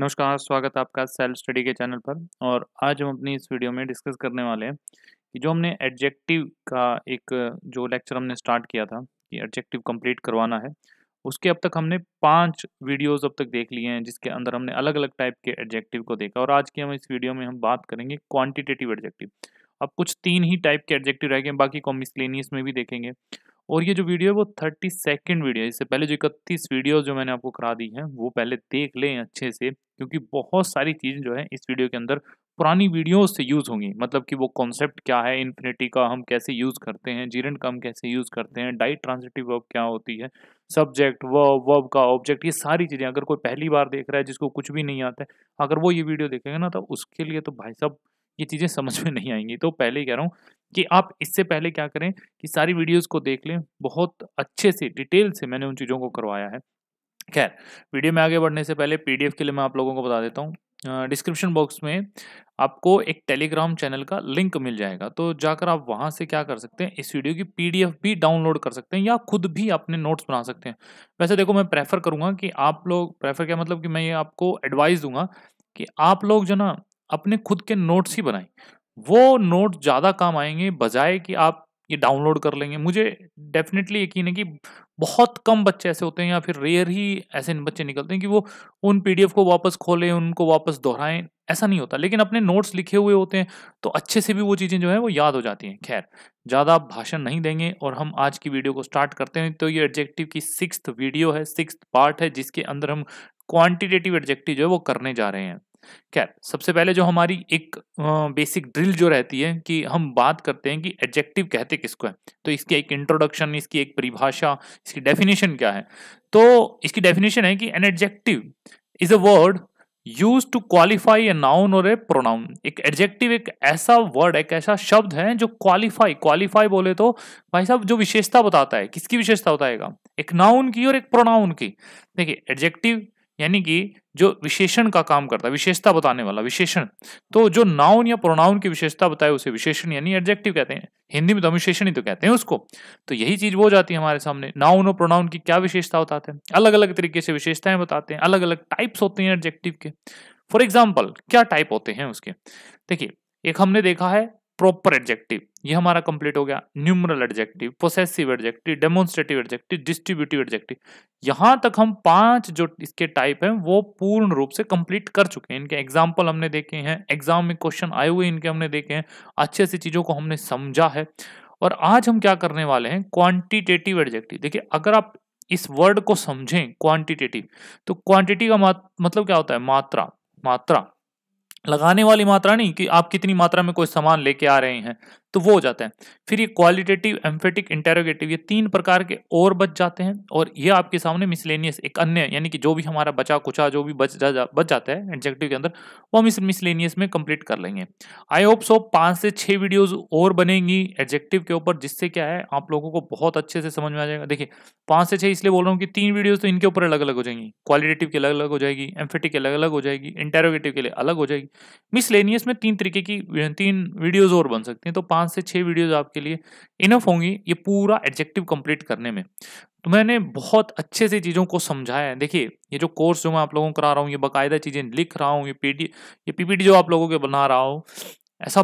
नमस्कार स्वागत है आपका सेल्फ स्टडी के चैनल पर और आज हम अपनी इस वीडियो में डिस्कस करने वाले हैं कि जो हमने एडजेक्टिव का एक जो लेक्चर हमने स्टार्ट किया था कि एडजेक्टिव कंप्लीट करवाना है उसके अब तक हमने पांच वीडियोस अब तक देख लिए हैं जिसके अंदर हमने अलग अलग टाइप के एडजेक्टिव को देखा और आज की हम इस वीडियो में हम बात करेंगे क्वान्टिटेटिव एडजेक्टिव अब कुछ तीन ही टाइप के एडजेक्टिव रह गए बाकी को मिसलेनियस में भी देखेंगे और ये जो वीडियो है वो थर्टी सेकेंड वीडियो है इससे पहले जो इकतीस वीडियो जो मैंने आपको करा दी हैं वो पहले देख लें अच्छे से क्योंकि बहुत सारी चीज़ें जो है इस वीडियो के अंदर पुरानी वीडियोस से यूज़ होंगी मतलब कि वो कॉन्सेप्ट क्या है इन्फिनिटी का हम कैसे यूज़ करते हैं जीरन का हम कैसे यूज़ करते हैं डाइट ट्रांसिटिव वर्ब क्या होती है सब्जेक्ट वर्ब वर्ब का ऑब्जेक्ट ये सारी चीज़ें अगर कोई पहली बार देख रहा है जिसको कुछ भी नहीं आता है अगर वो ये वीडियो देखेंगे ना तो उसके लिए तो भाई साहब ये चीज़ें समझ में नहीं आएंगी तो पहले ही कह रहा हूँ कि आप इससे पहले क्या करें कि सारी वीडियोस को देख लें बहुत अच्छे से डिटेल से मैंने उन चीज़ों को करवाया है खैर वीडियो में आगे बढ़ने से पहले पी के लिए मैं आप लोगों को बता देता हूँ डिस्क्रिप्शन बॉक्स में आपको एक टेलीग्राम चैनल का लिंक मिल जाएगा तो जाकर आप वहां से क्या कर सकते हैं इस वीडियो की पीडीएफ भी डाउनलोड कर सकते हैं या खुद भी अपने नोट्स बना सकते हैं वैसे देखो मैं प्रेफर करूंगा कि आप लोग प्रेफर क्या मतलब कि मैं ये आपको एडवाइस दूंगा कि आप लोग जो ना अपने खुद के नोट्स ही बनाएं वो नोट ज़्यादा काम आएंगे बजाय कि आप ये डाउनलोड कर लेंगे मुझे डेफिनेटली यकीन है कि बहुत कम बच्चे ऐसे होते हैं या फिर रेयर ही ऐसे बच्चे निकलते हैं कि वो उन पीडीएफ को वापस खोलें उनको वापस दोहराएं ऐसा नहीं होता लेकिन अपने नोट्स लिखे हुए होते हैं तो अच्छे से भी वो चीज़ें जो है वो याद हो जाती हैं खैर ज़्यादा आप भाषण नहीं देंगे और हम आज की वीडियो को स्टार्ट करते हैं तो ये एडजेक्टिव की सिक्स वीडियो है सिक्स पार्ट है जिसके अंदर हम क्वान्टिटेटिव एडजेक्टिव जो है वो करने जा रहे हैं खैर सबसे पहले जो हमारी एक बेसिक ड्रिल जो रहती है कि हम बात करते हैं कि एडजेक्टिव कहते किसको है तो इसकी एक इंट्रोडक्शन इसकी एक परिभाषा इसकी डेफिनेशन क्या है तो इसकी डेफिनेशन है कि an adjective is a word use to qualify a noun और ए प्रोनाउन एक एडजेक्टिव एक ऐसा वर्ड एक ऐसा शब्द है जो क्वालिफाई क्वालिफाई बोले तो भाई साहब जो विशेषता बताता है किसकी विशेषता बताएगा एक नाउन की और एक प्रोनाउन की देखिए एडजेक्टिव यानी कि जो विशेषण का काम करता है विशेषता बताने वाला विशेषण तो जो नाउन या प्रोनाउन की विशेषता बताए उसे विशेषण यानी एडजेक्टिव कहते हैं हिंदी में तो हम विशेषण ही तो कहते हैं उसको तो यही चीज वो जाती है हमारे सामने नाउन और प्रोनाउन की क्या विशेषता बताते हैं अलग अलग तरीके से विशेषताएं बताते हैं अलग अलग टाइप्स होते हैं एडजेक्टिव के फॉर एग्जाम्पल क्या टाइप होते हैं उसके देखिए एक हमने देखा है प्रॉपर एडजेक्टिव ये हमारा कंप्लीट हो गया numeral adjective possessive adjective demonstrative adjective distributive adjective यहां तक हम पांच जो इसके टाइप हैं वो पूर्ण रूप से कंप्लीट कर चुके हैं इनके एग्जाम्पल हमने देखे हैं एग्जाम में क्वेश्चन आए हुए इनके हमने देखे हैं अच्छे अच्छी चीज़ों को हमने समझा है और आज हम क्या करने वाले हैं क्वांटिटेटिव एडजेक्टिव देखिए अगर आप इस वर्ड को समझें क्वांटिटेटिव तो क्वांटिटी का मतलब क्या होता है मात्रा मात्रा लगाने वाली मात्रा नहीं कि आप कितनी मात्रा में कोई सामान लेके आ रहे हैं तो वो हो जाता है फिर ये क्वालिटेटिव एम्फेटिक इंटेरोगेटिव ये तीन प्रकार के और बच जाते हैं और ये आपके सामने मिसलेनियस एक अन्य यानी कि जो भी हमारा बचा कुचा जो भी बच जा, जा बच जाता है एडजेक्टिव के अंदर वो हम इस मिसलेनियस में कंप्लीट कर लेंगे आई होप सो पाँच से छः वीडियोज़ और बनेंगी एडजेक्टिव के ऊपर जिससे क्या है आप लोगों को बहुत अच्छे से समझ में आ जाएगा देखिए पाँच से छः इसलिए बोल रहा हूँ कि तीन वीडियोज़ तो इनके ऊपर अलग अलग हो जाएंगी क्वालिटेटिव के अलग अलग हो जाएगी एम्फेटिक अलग अलग हो जाएगी इंटेरोगेटिव के लिए अलग हो जाएगी मिसलेनियस में तीन तरीके की तीन वीडियोज़ और बन सकती हैं तो पाँच से छः वीडियोज़ आपके लिए इनफ होंगी ये पूरा एडजेक्टिव कंप्लीट करने में तो मैंने बहुत अच्छे से चीज़ों को समझाया है देखिए ये जो कोर्स जो मैं आप लोगों को करा रहा हूँ ये बाकायदा चीज़ें लिख रहा हूँ ये पीडी ये पीपीटी जो आप लोगों के बना रहा हूँ ऐसा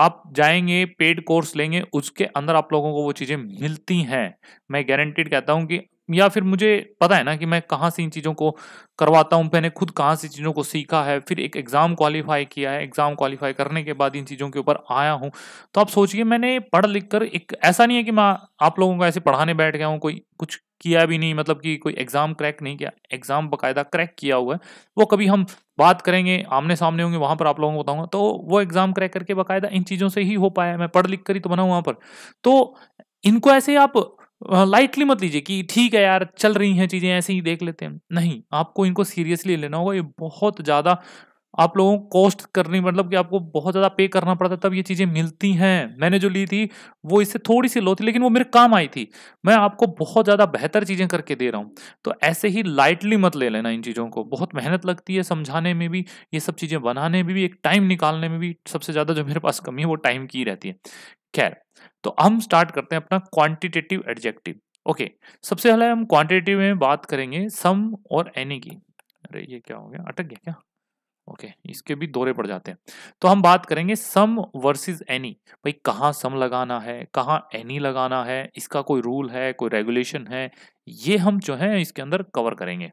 आप जाएंगे पेड कोर्स लेंगे उसके अंदर आप लोगों को वो चीज़ें मिलती हैं मैं गारंटीड कहता हूँ कि या फिर मुझे पता है ना कि मैं कहाँ से इन चीज़ों को करवाता हूँ मैंने खुद कहाँ से चीज़ों को सीखा है फिर एक एग्ज़ाम क्वालिफाई किया है एग्ज़ाम क्वालिफाई करने के बाद इन चीज़ों के ऊपर आया हूँ तो आप सोचिए मैंने पढ़ लिख कर एक ऐसा नहीं है कि मैं आप लोगों को ऐसे पढ़ाने बैठ गया हूँ कोई कुछ किया भी नहीं मतलब कि कोई एग्ज़ाम क्रैक नहीं किया एग्ज़ाम बाकायदा क्रैक किया हुआ है वो कभी हम बात करेंगे आमने सामने होंगे वहाँ पर आप लोगों को बताऊँगा तो वो एग्ज़ाम क्रैक करके बाकायदा इन चीज़ों से ही हो पाया मैं पढ़ लिख कर ही तो बना वहाँ पर तो इनको ऐसे आप लाइटली मत लीजिए कि ठीक है यार चल रही हैं चीज़ें ऐसे ही देख लेते हैं नहीं आपको इनको सीरियसली लेना होगा ये बहुत ज़्यादा आप लोगों को कॉस्ट करनी मतलब कि आपको बहुत ज़्यादा पे करना पड़ता तब ये चीज़ें मिलती हैं मैंने जो ली थी वो इससे थोड़ी सी लो थी लेकिन वो मेरे काम आई थी मैं आपको बहुत ज़्यादा बेहतर चीज़ें करके दे रहा हूँ तो ऐसे ही लाइटली मत ले लेना इन चीज़ों को बहुत मेहनत लगती है समझाने में भी ये सब चीज़ें बनाने में भी एक टाइम निकालने में भी सबसे ज़्यादा जो मेरे पास कमी है वो टाइम की रहती है खैर तो हम स्टार्ट करते हैं अपना क्वांटिटेटिव एडजेक्टिव ओके सबसे पहले हम क्वांटिटेटिव में बात करेंगे सम और एनी की अरे ये क्या हो गया अटक गया क्या ओके okay, इसके भी दौरे पड़ जाते हैं तो हम बात करेंगे सम वर्सेस एनी भाई कहाँ सम लगाना है कहाँ एनी लगाना है इसका कोई रूल है कोई रेगुलेशन है ये हम जो है इसके अंदर कवर करेंगे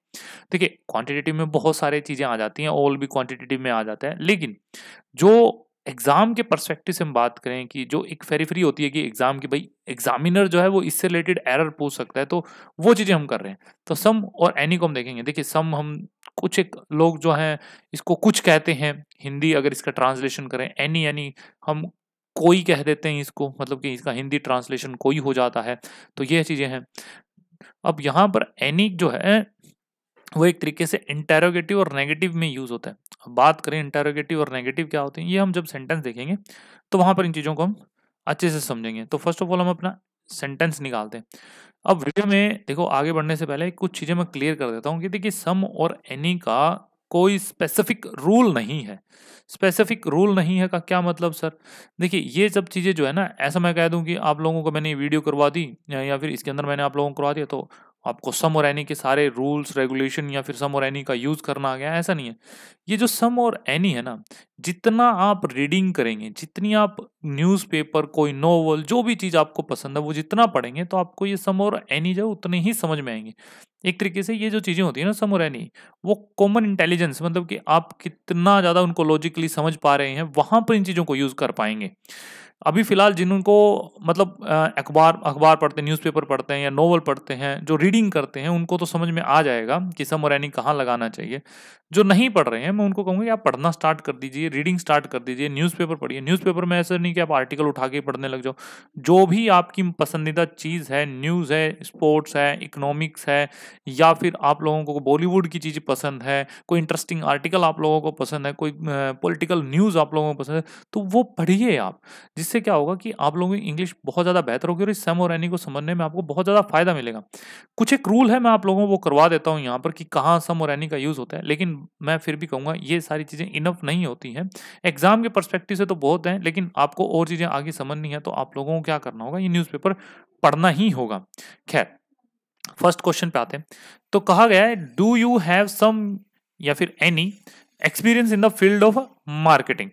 देखिए क्वांटिटेटिव में बहुत सारी चीज़ें आ जाती हैं ऑल भी क्वांटिटेटिव में आ जाता है लेकिन जो एग्ज़ाम के परस्पेक्टिव से हम बात करें कि जो एक फेरीफरी होती है कि एग्ज़ाम की भाई एग्जामिनर जो है वो इससे रिलेटेड एरर पूछ सकता है तो वो चीज़ें हम कर रहे हैं तो सम और एनी को हम देखेंगे देखिए सम हम कुछ एक लोग जो हैं इसको कुछ कहते हैं हिंदी अगर इसका ट्रांसलेशन करें एनी यानी हम कोई कह देते हैं इसको मतलब कि इसका हिंदी ट्रांसलेशन कोई हो जाता है तो ये चीज़ें हैं अब यहाँ पर एनी जो है वो एक तरीके से इंटेरोगेटिव और नेगेटिव में यूज़ होता है अब बात करें इंटेरोगेटिव और नेगेटिव क्या होते हैं ये हम जब सेंटेंस देखेंगे तो वहाँ पर इन चीज़ों को हम अच्छे से समझेंगे तो फर्स्ट ऑफ ऑल हम अपना सेंटेंस निकालते हैं अब वीडियो में देखो आगे बढ़ने से पहले कुछ चीज़ें मैं क्लियर कर देता हूँ कि देखिए सम और एनी का कोई स्पेसिफिक रूल नहीं है स्पेसिफिक रूल नहीं है का क्या मतलब सर देखिए ये सब चीज़ें जो है ना ऐसा मैं कह दूँ कि आप लोगों को मैंने वीडियो करवा दी या फिर इसके अंदर मैंने आप लोगों को करवा दिया तो आपको सम और एनी के सारे रूल्स रेगुलेशन या फिर सम और एनी का यूज़ करना आ गया ऐसा नहीं है ये जो सम और एनी है ना जितना आप रीडिंग करेंगे जितनी आप न्यूज़पेपर कोई नोवेल जो भी चीज़ आपको पसंद है वो जितना पढ़ेंगे तो आपको ये सम और एनी जो उतने ही समझ में आएंगे एक तरीके से ये जो चीज़ें होती हैं ना सम और एनी वो कॉमन इंटेलिजेंस मतलब कि आप कितना ज़्यादा उनको लॉजिकली समझ पा रहे हैं वहाँ पर इन चीज़ों को यूज़ कर पाएंगे अभी फ़िलहाल जिनको मतलब अखबार अखबार पढ़ते हैं न्यूज़पेपर पढ़ते हैं या नोवेल पढ़ते हैं जो रीडिंग करते हैं उनको तो समझ में आ जाएगा कि सम और कहाँ लगाना चाहिए जो नहीं पढ़ रहे हैं मैं उनको कहूँगा कि आप पढ़ना स्टार्ट कर दीजिए रीडिंग स्टार्ट कर दीजिए न्यूज़पेपर पढ़िए न्यूज़पेपर में ऐसा नहीं कि आप आर्टिकल उठा के पढ़ने लग जाओ जो भी आपकी पसंदीदा चीज़ है न्यूज़ है स्पोर्ट्स है इकोनॉमिक्स है या फिर आप लोगों को बॉलीवुड की चीज़ पसंद है कोई इंटरेस्टिंग आर्टिकल आप लोगों को पसंद है कोई पोलिटिकल न्यूज़ आप लोगों को पसंद है तो वो पढ़िए आप जिस इससे क्या होगा कि आप लोगों की इंग्लिश बहुत ज़्यादा बेहतर होगी और इस सम और एनी को समझने में आपको बहुत ज़्यादा फायदा मिलेगा कुछ एक रूल है मैं आप लोगों को वो करवा देता हूँ यहाँ पर कि कहाँ सम और एनी का यूज़ होता है लेकिन मैं फिर भी कहूँगा ये सारी चीज़ें इनफ नहीं होती हैं एग्जाम के परस्पेक्टिव से तो बहुत हैं लेकिन आपको और चीज़ें आगे समझनी है तो आप लोगों को क्या करना होगा ये न्यूज़पेपर पढ़ना ही होगा खैर फर्स्ट क्वेश्चन पे आते हैं तो कहा गया है डू यू हैव सम या फिर any experience in the field of marketing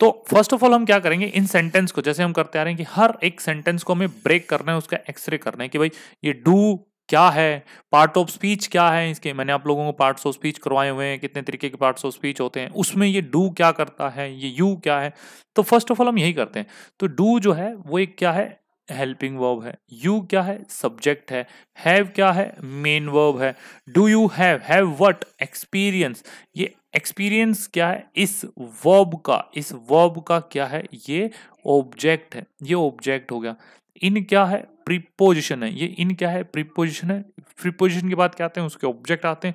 तो फर्स्ट ऑफ ऑल हम क्या करेंगे इन सेंटेंस को जैसे हम करते आ रहे हैं कि हर एक सेंटेंस को हमें ब्रेक करना है उसका एक्सरे करना है कि भाई ये डू क्या है पार्ट ऑफ स्पीच क्या है इसके मैंने आप लोगों को पार्ट्स ऑफ स्पीच करवाए हुए हैं कितने तरीके के पार्ट्स ऑफ स्पीच होते हैं उसमें ये डू क्या करता है ये यू क्या है तो फर्स्ट ऑफ ऑल हम यही करते हैं तो डू जो है वो एक क्या है हेल्पिंग वर्ब है यू क्या है सब्जेक्ट है हैव क्या है मेन वर्ब है do you have have what experience ये एक्सपीरियंस क्या है इस वर्ब का इस वर्ब का क्या है ये ऑब्जेक्ट है ये ऑब्जेक्ट हो गया इन क्या है प्रीपोजिशन है ये इन क्या है प्रीपोजिशन है प्रीपोजिशन के बाद क्या आते हैं उसके ऑब्जेक्ट आते हैं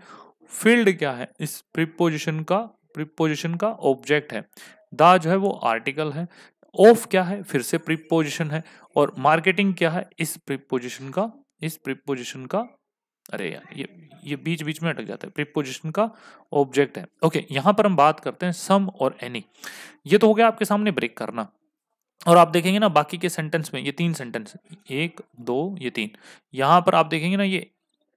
फील्ड क्या है इस प्रीपोजिशन का प्रीपोजिशन का ऑब्जेक्ट है दा जो है वो आर्टिकल है ऑफ क्या है फिर से प्रीपोजिशन है और मार्केटिंग क्या है इस प्रीपोजिशन का इस प्रीपोजिशन का अरे यार ये ये बीच बीच में अटक जाता है प्रीपोजिशन का ऑब्जेक्ट है ओके यहाँ पर हम बात करते हैं सम और एनी ये तो हो गया आपके सामने ब्रेक करना और आप देखेंगे ना बाकी के सेंटेंस में ये तीन सेंटेंस एक दो ये तीन यहाँ पर आप देखेंगे ना ये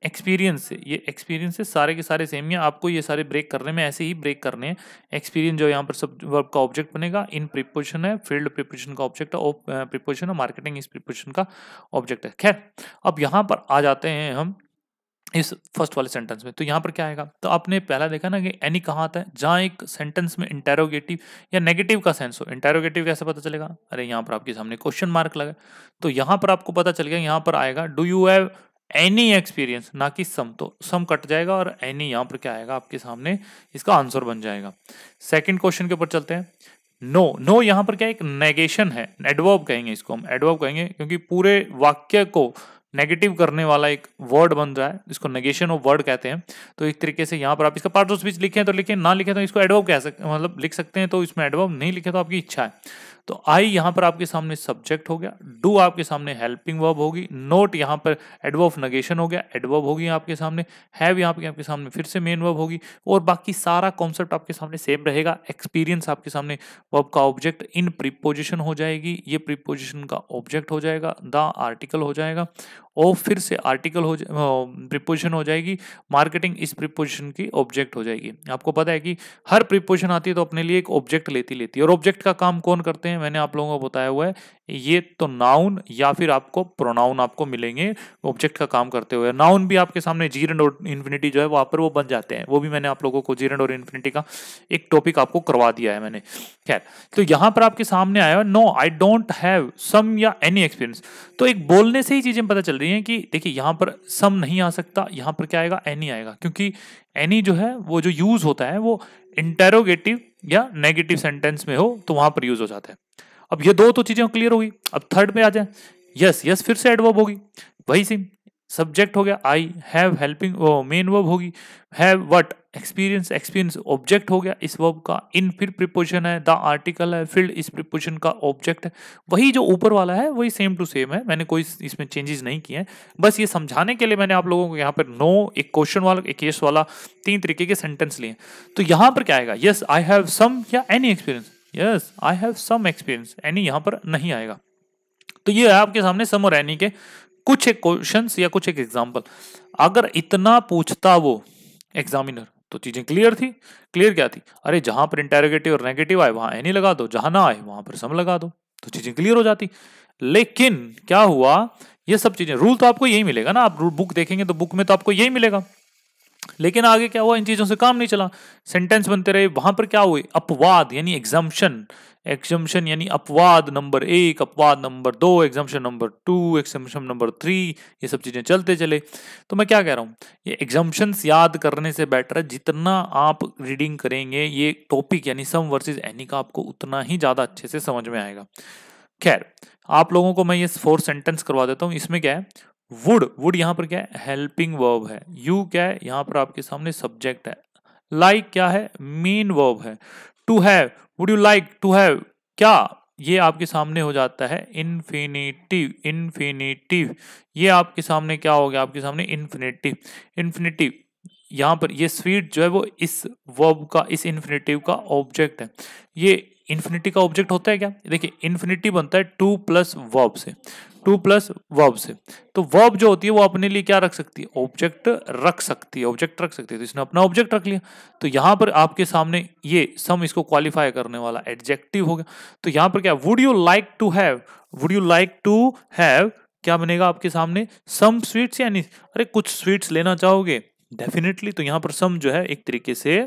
एक्सपीरियंस से ये एक्सपीरियंस से सारे के सारे सेम ही आपको ये सारे ब्रेक करने में ऐसे ही ब्रेक करने हैं एक्सपीरियंस जो यहाँ पर सब वर्ब का ऑब्जेक्ट बनेगा इन प्रिपोजिशन है फील्ड प्रिपोजिशन का ऑब्जेक्ट है ऑफ प्रिपोजिशन और मार्केटिंग इस प्रिपोजिशन का ऑब्जेक्ट है खैर अब यहाँ पर आ जाते हैं हम इस फर्स्ट वाले सेंटेंस में तो यहाँ पर क्या आएगा तो आपने पहला देखा ना कि एनी कहाँ आता है जहाँ एक सेंटेंस में इंटेरोगेटिव या नेगेटिव का सेंस हो इंटेरोगेटिव कैसे पता चलेगा अरे यहाँ पर आपके सामने क्वेश्चन मार्क लगा तो यहाँ पर आपको पता चल गया यहाँ पर आएगा do you have any experience ना कि सम तो सम कट जाएगा और एनी यहाँ पर क्या आएगा आपके सामने इसका आंसर बन जाएगा सेकेंड क्वेश्चन के ऊपर चलते हैं नो no, नो no यहाँ पर क्या एक नेगेशन है एडवर्ब कहेंगे इसको हम एडवर्ब कहेंगे क्योंकि पूरे वाक्य को नेगेटिव करने वाला एक वर्ड बन रहा है इसको नेगेशन ऑफ वर्ड कहते हैं तो एक तरीके से यहाँ पर आप इसका पार्ट ऑफ स्पीच लिखें तो लिखें ना लिखें तो इसको एडवर्ब कह सकते मतलब लिख सकते हैं तो इसमें एडवर्ब नहीं लिखे तो आपकी इच्छा है तो आई यहां पर आपके सामने सब्जेक्ट हो गया डू आपके सामने हेल्पिंग वर्ब होगी नोट यहां पर एडवर्ब ऑफ नगेशन हो गया एडवर्ब होगी आपके सामने हैव यहाँ पर आपके सामने फिर से मेन वर्ब होगी और बाकी सारा कॉन्सेप्ट आपके सामने सेम रहेगा एक्सपीरियंस आपके सामने वर्ब का ऑब्जेक्ट इन प्रीपोजिशन हो जाएगी ये प्रीपोजिशन का ऑब्जेक्ट हो जाएगा द आर्टिकल हो जाएगा और फिर से आर्टिकल हो प्रिपोजिशन हो जाएगी मार्केटिंग इस प्रिपोजिशन की ऑब्जेक्ट हो जाएगी आपको पता है कि हर प्रिपोजिशन आती है तो अपने लिए एक ऑब्जेक्ट लेती लेती है और ऑब्जेक्ट का काम कौन करते हैं मैंने आप लोगों को बताया हुआ है ये तो नाउन या फिर आपको प्रोनाउन आपको मिलेंगे ऑब्जेक्ट का काम करते हुए नाउन भी आपके सामने जीरन और इन्फिनिटी जो है वहाँ पर वो बन जाते हैं वो भी मैंने आप लोगों को जीरन और इन्फिनिटी का एक टॉपिक आपको करवा दिया है मैंने खैर तो यहाँ पर आपके सामने आया no I don't have some या एनी एक्सपीरियंस तो एक बोलने से ही चीज़ें पता चल रही हैं कि देखिए यहाँ पर सम नहीं आ सकता यहाँ पर क्या आएगा एनी आएगा क्योंकि एनी जो है वो जो यूज़ होता है वो इंटेरोगेटिव या नेगेटिव सेंटेंस में हो तो वहाँ पर यूज़ हो जाता है अब ये दो तो चीज़ें क्लियर होगी अब थर्ड में आ जाए यस यस फिर से एडवर्ब होगी वही सी सब्जेक्ट हो गया I have helping main verb होगी have what experience experience object हो गया इस वर्ब का इन फिर प्रिपोजिशन है द आर्टिकल है फील्ड इस प्रिपोजिशन का ऑब्जेक्ट है वही जो ऊपर वाला है वही सेम टू सेम है मैंने कोई इसमें चेंजेस नहीं किए हैं बस ये समझाने के लिए मैंने आप लोगों को यहाँ पर नो एक क्वेश्चन वाला एक येस वाला तीन तरीके के सेंटेंस लिए तो यहाँ पर क्या आएगा यस आई हैव सम या any experience yes I have some experience any यहाँ पर नहीं आएगा तो ये है आपके सामने सम और एनी के कुछ एक क्वेश्चन या कुछ एक एग्जाम्पल अगर इतना पूछता वो एग्जामिनर तो चीजें क्लियर थी क्लियर क्या थी अरे जहां पर इंटेरोगेटिव और नेगेटिव आए वहां एनी लगा दो जहां ना आए वहां पर सम लगा दो तो चीजें क्लियर हो जाती लेकिन क्या हुआ ये सब चीजें रूल तो आपको यही मिलेगा ना आप बुक देखेंगे तो बुक में तो आपको यही मिलेगा लेकिन आगे क्या हुआ इन चीजों से काम नहीं चला सेंटेंस बनते रहे वहां पर क्या हुए अपवाद यानी एग्जाम्शन एग्जाम्शन यानी अपवाद नंबर एक अपवाद नंबर दो exemption number two exemption number three ये सब चीजें चलते चले तो मैं क्या कह रहा हूँ ये एग्जाम्शंस याद करने से बेटर है जितना आप रीडिंग करेंगे ये टॉपिक यानी सम वर्सेज एनी का आपको उतना ही ज्यादा अच्छे से समझ में आएगा खैर आप लोगों को मैं ये फोर सेंटेंस करवा देता हूँ इसमें क्या है वुड वुड यहाँ पर क्या है हेल्पिंग वर्ब है यू क्या है यहाँ पर आपके सामने सब्जेक्ट है लाइक like क्या है मेन वर्ब है to have would you like to have क्या ये आपके सामने हो जाता है इन्फिनेटिव इन्फिनेटिव ये आपके सामने क्या हो गया आपके सामने इन्फिनेटिव इन्फिनेटिव यहाँ पर ये स्वीट जो है वो इस वर्ब का इस इन्फिनेटिव का ऑब्जेक्ट है ये इन्फिनिटी का ऑब्जेक्ट होता है क्या देखिए इन्फिनिटी बनता है टू प्लस वर्ब से टू प्लस वर्ब से तो वर्ब जो होती है वो अपने लिए क्या रख सकती है ऑब्जेक्ट रख सकती है ऑब्जेक्ट रख सकती है तो इसने अपना ऑब्जेक्ट रख लिया तो यहाँ पर आपके सामने ये सम इसको क्वालिफाई करने वाला एडजेक्टिव हो गया तो यहाँ पर क्या would you like to have would you like to have क्या बनेगा आपके सामने सम स्वीट्स यानी अरे कुछ स्वीट्स लेना चाहोगे डेफिनेटली तो यहाँ पर सम जो है एक तरीके से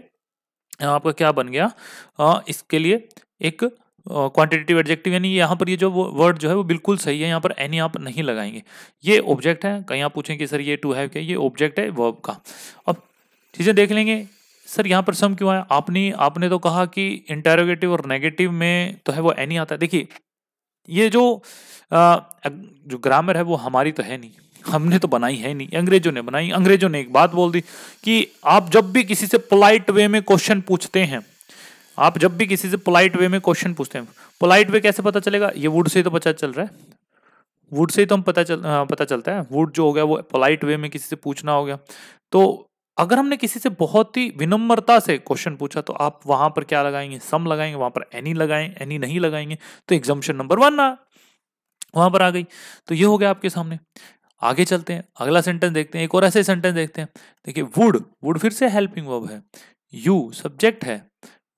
आपका क्या बन गया आ, इसके लिए एक क्वांटिटेटिव एडजेक्टिव यानी यहाँ पर ये जो वर्ड जो है वो बिल्कुल सही है यहाँ पर एनी आप नहीं लगाएंगे ये ऑब्जेक्ट है कहीं आप पूछें कि सर ये टू हैव क्या ये ऑब्जेक्ट है वर्ब का अब चीज़ें देख लेंगे सर यहाँ पर सम क्यों है आपने आपने तो कहा कि इंटेरोगेटिव और नेगेटिव में तो है वो एनी आता है देखिए ये जो आ, जो ग्रामर है वो हमारी तो है नहीं हमने तो बनाई है नहीं अंग्रेजों ने बनाई अंग्रेजों ने एक बात बोल दी कि आप जब भी किसी से पोलाइट वे में क्वेश्चन पूछते हैं आप जब भी किसी से पोलाइट वे में क्वेश्चन पूछते हैं पोलाइट वे कैसे पता चलेगा ये वुड से ही तो पता चल रहा है वुड से ही तो हम पता चल आ, हाँ, पता चलता है वुड जो हो गया वो पोलाइट वे में किसी से पूछना हो गया तो अगर हमने किसी से बहुत ही विनम्रता से क्वेश्चन पूछा तो आप वहां पर क्या लगाएंगे सम लगाएंगे वहां पर एनी लगाएं एनी नहीं लगाएंगे तो एग्जाम्शन नंबर वन ना वहां पर आ गई तो ये हो गया आपके सामने आगे चलते हैं अगला सेंटेंस देखते हैं एक और ऐसे सेंटेंस देखते हैं देखिए वुड वुड फिर से हेल्पिंग वर्ब है यू सब्जेक्ट है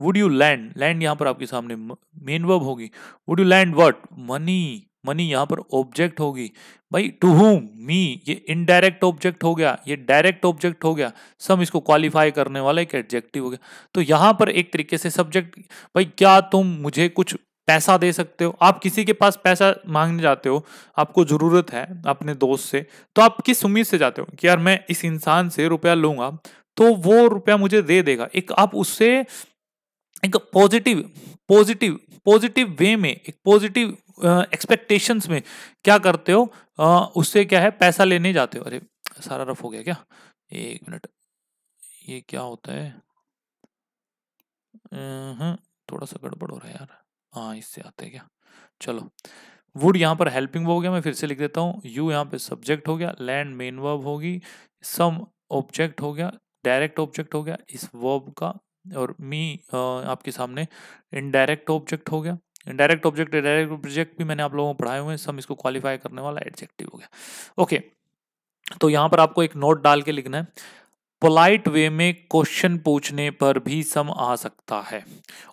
वुड यू लैंड लैंड यहाँ पर आपके सामने मेन वर्ब होगी would you lend what money money यहाँ पर ऑब्जेक्ट होगी भाई टू हूम मी ये इनडायरेक्ट ऑब्जेक्ट हो गया ये डायरेक्ट ऑब्जेक्ट हो गया सब इसको क्वालिफाई करने वाला एक एडजेक्टिव हो गया तो यहाँ पर एक तरीके से सब्जेक्ट भाई क्या तुम मुझे कुछ पैसा दे सकते हो आप किसी के पास पैसा मांगने जाते हो आपको ज़रूरत है अपने दोस्त से तो आप किस उम्मीद से जाते हो कि यार मैं इस इंसान से रुपया लूंगा तो वो रुपया मुझे दे देगा एक आप उससे एक पॉजिटिव पॉजिटिव पॉजिटिव वे में एक पॉजिटिव एक्सपेक्टेशंस में क्या करते हो आ, उससे क्या है पैसा लेने जाते हो अरे सारा रफ हो गया क्या एक मिनट ये क्या होता है हम्म, थोड़ा सा गड़बड़ हो रहा है यार हाँ इससे आते हैं क्या चलो वुड यहाँ पर हेल्पिंग हो गया मैं फिर से लिख देता हूँ यू यहाँ पे सब्जेक्ट हो गया लैंड मेन वर्ब होगी सम ऑब्जेक्ट हो गया डायरेक्ट ऑब्जेक्ट हो गया इस वर्ब का और मी आपके सामने इनडायरेक्ट ऑब्जेक्ट हो गया इनडायरेक्ट ऑब्जेक्ट डायरेक्ट ऑब्जेक्ट भी मैंने आप लोगों को पढ़ाए हुए हैं सब इसको क्वालिफाई करने वाला एडजेक्टिव हो गया ओके तो यहाँ पर आपको एक नोट डाल के लिखना है पोलाइट वे में क्वेश्चन पूछने पर भी सम आ सकता है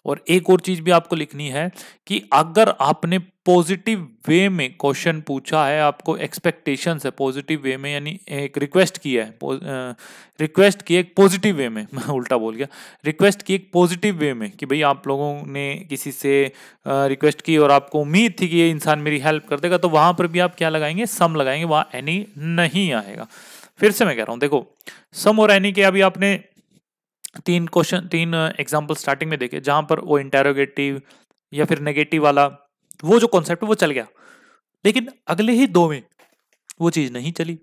और एक और चीज भी आपको लिखनी है कि अगर आपने पॉजिटिव वे में क्वेश्चन पूछा है आपको एक्सपेक्टेशन है पॉजिटिव वे में यानी एक रिक्वेस्ट किया है रिक्वेस्ट की एक पॉजिटिव वे में मैं उल्टा बोल गया रिक्वेस्ट की एक पॉजिटिव वे में कि भाई आप लोगों ने किसी से रिक्वेस्ट की और आपको उम्मीद थी कि ये इंसान मेरी हेल्प कर देगा तो वहाँ पर भी आप क्या लगाएंगे सम लगाएंगे वहाँ एनी नहीं आएगा फिर से मैं कह रहा हूं देखो सम और एनी के अभी आपने तीन क्वेश्चन तीन एग्जाम्पल uh, स्टार्टिंग में देखे जहां पर वो इंटेरोगेटिव या फिर नेगेटिव वाला वो जो कॉन्सेप्ट वो चल गया लेकिन अगले ही दो में वो चीज़ नहीं चली